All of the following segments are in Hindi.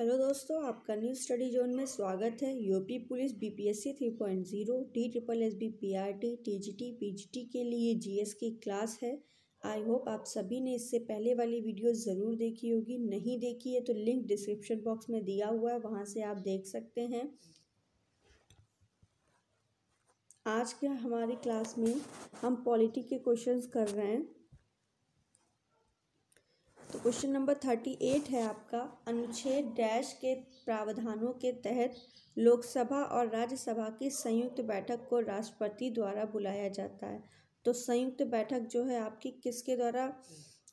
हेलो दोस्तों आपका न्यू स्टडी जोन में स्वागत है UP police BPSC 3.0 D triple S B P R T T G T P G T के लिए जीएस की क्लास है आई होप आप सभी ने इससे पहले वाली वीडियो ज़रूर देखी होगी नहीं देखी है तो लिंक डिस्क्रिप्शन बॉक्स में दिया हुआ है वहाँ से आप देख सकते हैं आज के हमारी क्लास में हम पॉलिटी के क्वेश्चन कर रहे हैं तो क्वेश्चन नंबर थर्टी एट है आपका अनुच्छेद डैश के प्रावधानों के तहत लोकसभा और राज्यसभा की संयुक्त बैठक को राष्ट्रपति द्वारा बुलाया जाता है तो संयुक्त बैठक जो है आपकी किसके द्वारा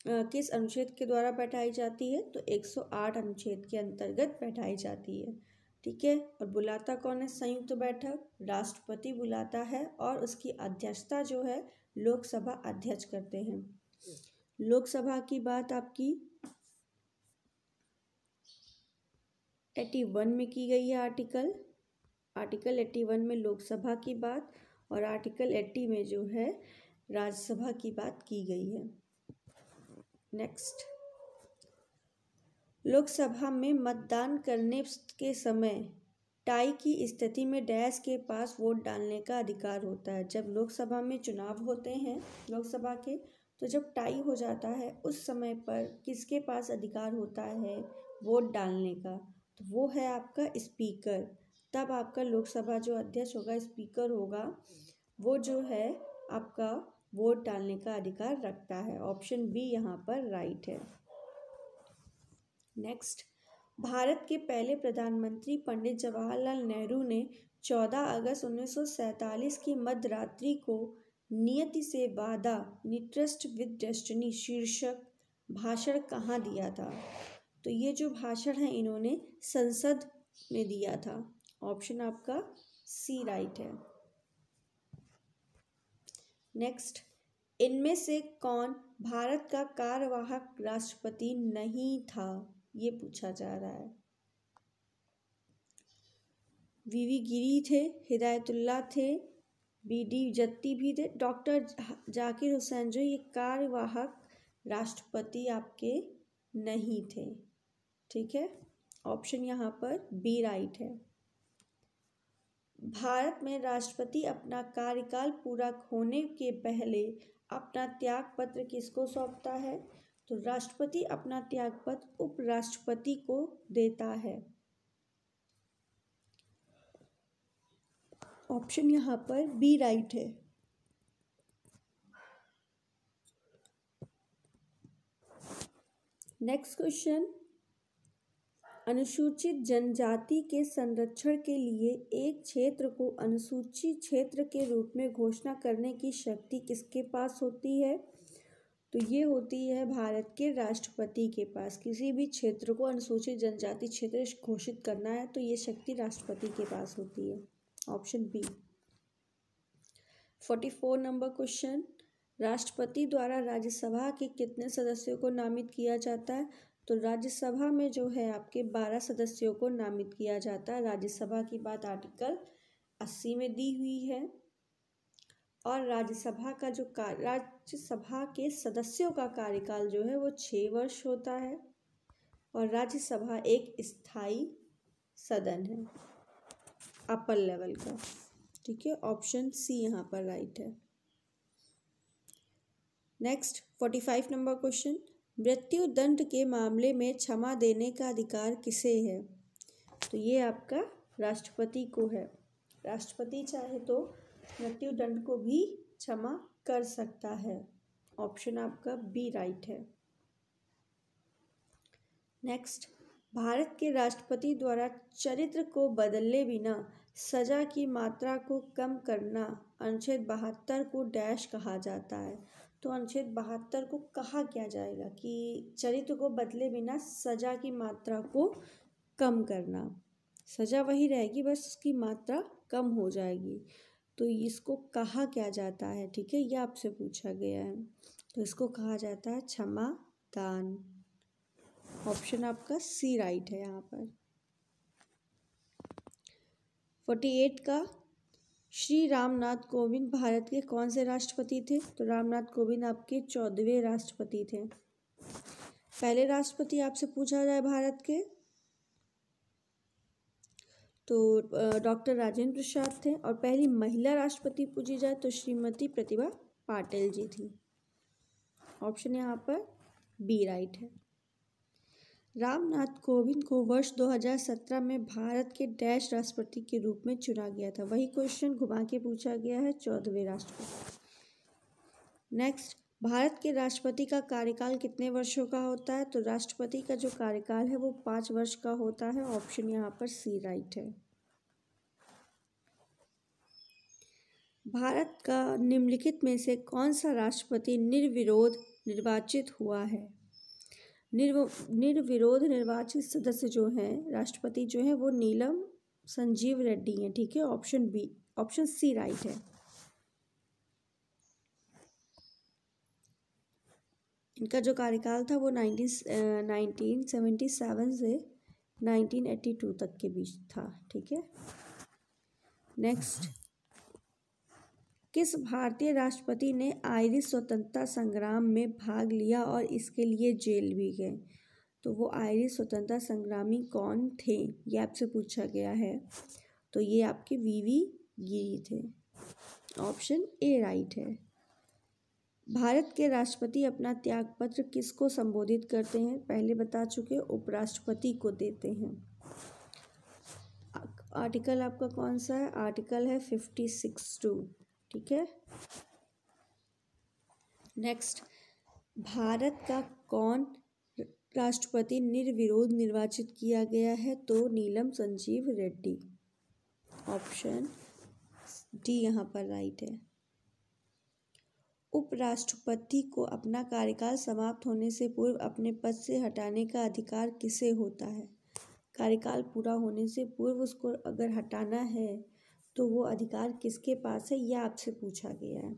किस अनुच्छेद के द्वारा बैठाई जाती है तो 108 अनुच्छेद के अंतर्गत बैठाई जाती है ठीक है और बुलाता कौन है संयुक्त बैठक राष्ट्रपति बुलाता है और उसकी अध्यक्षता जो है लोकसभा अध्यक्ष करते हैं लोकसभा की बात आपकी एटी वन में की गई है आर्टिकल आर्टिकल एट्टी वन में लोकसभा की बात और आर्टिकल एट्टी में जो है राज्यसभा की बात की गई है नेक्स्ट लोकसभा में मतदान करने के समय टाई की स्थिति में डैश के पास वोट डालने का अधिकार होता है जब लोकसभा में चुनाव होते हैं लोकसभा के तो जब टाई हो जाता है उस समय पर किसके पास अधिकार होता है वोट डालने का तो वो है आपका स्पीकर तब आपका लोकसभा जो अध्यक्ष होगा स्पीकर होगा वो जो है आपका वोट डालने का अधिकार रखता है ऑप्शन बी यहाँ पर राइट है नेक्स्ट भारत के पहले प्रधानमंत्री पंडित जवाहरलाल नेहरू ने 14 अगस्त 1947 की मध्य रात्रि को नियति से वादा निट्रस्ट विद डेस्टनी शीर्षक भाषण कहाँ दिया था तो ये जो भाषण है इन्होंने संसद में दिया था ऑप्शन आपका सी राइट है नेक्स्ट इनमें से कौन भारत का कार्यवाहक राष्ट्रपति नहीं था ये पूछा जा रहा है वीवी गिरी थे हिदायतुल्ला थे बीडी जत्ती भी थे डॉक्टर जाकिर हुसैन जो ये कार्यवाहक राष्ट्रपति आपके नहीं थे ठीक है ऑप्शन यहाँ पर बी राइट है भारत में राष्ट्रपति अपना कार्यकाल पूरा होने के पहले अपना त्याग पत्र किसको सौंपता है तो राष्ट्रपति अपना त्याग पत्र उपराष्ट्रपति को देता है ऑप्शन यहाँ पर बी राइट है नेक्स्ट क्वेश्चन अनुसूचित जनजाति के संरक्षण के लिए एक क्षेत्र को अनुसूचित क्षेत्र के रूप में घोषणा करने की शक्ति किसके पास होती है तो ये होती है भारत के राष्ट्रपति के पास किसी भी क्षेत्र को अनुसूचित जनजाति क्षेत्र घोषित करना है तो ये शक्ति राष्ट्रपति के पास होती है option B forty four number question राष्ट्रपति द्वारा राज्यसभा के कितने सदस्यों को नामित किया जाता है तो राज्यसभा में जो है आपके बारह सदस्यों को नामित किया जाता है राज्यसभा की बात आर्टिकल अस्सी में दी हुई है और राज्यसभा का जो कार्य राज्यसभा के सदस्यों का कार्यकाल जो है वो छः वर्ष होता है और राज्यसभा एक स्थायी सदन है अपर लेवल का ठीक है ऑप्शन सी यहाँ पर राइट है next forty five number question मृत्यु दंड के मामले में क्षमा देने का अधिकार किसे है तो ये आपका राष्ट्रपति को है राष्ट्रपति चाहे तो मृत्यु दंड को भी क्षमा कर सकता है ऑप्शन आपका बी राइट है नेक्स्ट भारत के राष्ट्रपति द्वारा चरित्र को बदले बिना सजा की मात्रा को कम करना अनुच्छेद बहत्तर को डैश कहा जाता है तो अनुच्छेद बहत्तर को कहा क्या जाएगा कि चरित्र को बदले बिना सजा की मात्रा को कम करना सजा वही रहेगी बस उसकी मात्रा कम हो जाएगी तो इसको कहा क्या जाता है ठीक है यह आपसे पूछा गया है तो इसको कहा जाता है क्षमा दान ऑप्शन आपका सी राइट है यहाँ पर फोर्टी एट का श्री रामनाथ कोविंद भारत के कौन से राष्ट्रपति थे तो रामनाथ कोविंद आपके चौदहवें राष्ट्रपति थे पहले राष्ट्रपति आपसे पूछा जाए भारत के तो डॉक्टर राजेंद्र प्रसाद थे और पहली महिला राष्ट्रपति पूछी जाए तो श्रीमती प्रतिभा पाटिल जी थी ऑप्शन यहाँ पर बी राइट है रामनाथ कोविंद को वर्ष 2017 में भारत के डैश राष्ट्रपति के रूप में चुना गया था वही क्वेश्चन घुमा के पूछा गया है चौदहवें राष्ट्रपति नेक्स्ट भारत के राष्ट्रपति का कार्यकाल कितने वर्षों का होता है तो राष्ट्रपति का जो कार्यकाल है वो पाँच वर्ष का होता है ऑप्शन यहाँ पर सी राइट है भारत का निम्नलिखित में से कौन सा राष्ट्रपति निर्विरोध निर्वाचित हुआ है निर्व निर्विरोध निर्वाचित सदस्य जो हैं राष्ट्रपति जो हैं वो नीलम संजीव रेड्डी हैं ठीक है option B option C right है इनका जो कार्यकाल था वो नाइनटीन नाइनटीन सेवेंटी सेवन से नाइनटीन एट्टी टू तक के बीच था ठीक है नेक्स्ट किस भारतीय राष्ट्रपति ने आयरिश स्वतंत्रता संग्राम में भाग लिया और इसके लिए जेल भी गए तो वो आयरिश स्वतंत्रता संग्रामी कौन थे ये आपसे पूछा गया है तो ये आपके वीवी गिरी थे ऑप्शन ए राइट है भारत के राष्ट्रपति अपना त्यागपत्र किसको संबोधित करते हैं पहले बता चुके उपराष्ट्रपति को देते हैं आर्टिकल आपका कौन सा है आर्टिकल है फिफ्टी सिक्स टू ठीक है नेक्स्ट भारत का कौन राष्ट्रपति निर्विरोध निर्वाचित किया गया है तो नीलम संजीव रेड्डी ऑप्शन डी यहाँ पर राइट है उपराष्ट्रपति को अपना कार्यकाल समाप्त होने से पूर्व अपने पद से हटाने का अधिकार किसे होता है कार्यकाल पूरा होने से पूर्व उसको अगर हटाना है तो वो अधिकार किसके पास है यह आपसे पूछा गया है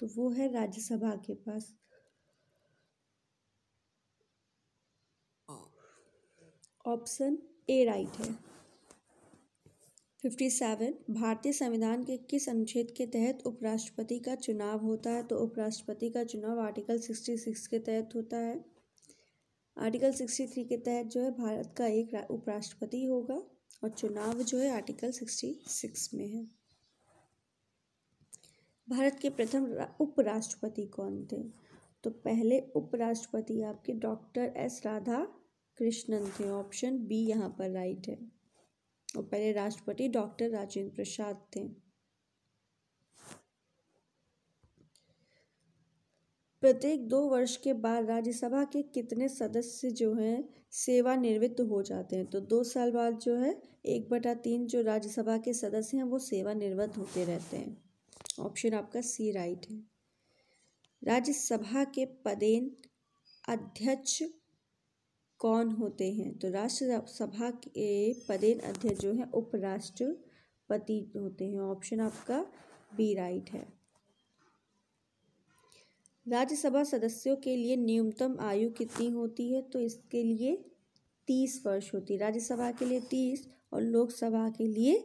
तो वो है राज्यसभा के पास ऑप्शन ए राइट है फिफ्टी सेवन भारतीय संविधान के किस अनुच्छेद के तहत उपराष्ट्रपति का चुनाव होता है तो उपराष्ट्रपति का चुनाव आर्टिकल सिक्सटी सिक्स के तहत होता है आर्टिकल सिक्सटी थ्री के तहत जो है भारत का एक उपराष्ट्रपति होगा और चुनाव जो है आर्टिकल सिक्सटी सिक्स में है भारत के प्रथम उपराष्ट्रपति कौन थे तो पहले उपराष्ट्रपति आपके डॉक्टर एस राधा कृष्णन थे ऑप्शन बी यहाँ पर राइट है और पहले राष्ट्रपति डॉक्टर राजेंद्र प्रसाद थे प्रत्येक दो वर्ष के बाद राज्यसभा के कितने सदस्य जो हैं सेवानिवृत्त हो जाते हैं तो दो साल बाद जो है एक बटा तीन जो राज्यसभा के सदस्य हैं वो सेवानिवृत्त होते रहते हैं ऑप्शन आपका सी राइट है राज्यसभा के पदेन अध्यक्ष कौन होते हैं तो सभा के पदेन अध्यक्ष जो है उपराष्ट्रपति होते हैं ऑप्शन आपका बी राइट है राज्यसभा सदस्यों के लिए न्यूनतम आयु कितनी होती है तो इसके लिए तीस वर्ष होती है राज्यसभा के लिए तीस और लोकसभा के लिए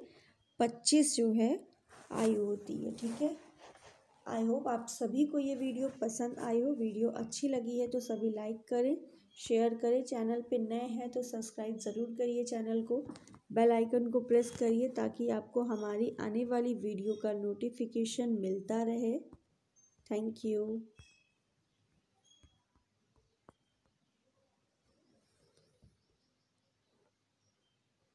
पच्चीस जो है आयु होती है ठीक है आई होप आप सभी को ये वीडियो पसंद आई हो वीडियो अच्छी लगी है तो सभी लाइक करें शेयर करें चैनल पे नए हैं तो सब्सक्राइब ज़रूर करिए चैनल को बेल आइकन को प्रेस करिए ताकि आपको हमारी आने वाली वीडियो का नोटिफिकेशन मिलता रहे थैंक यू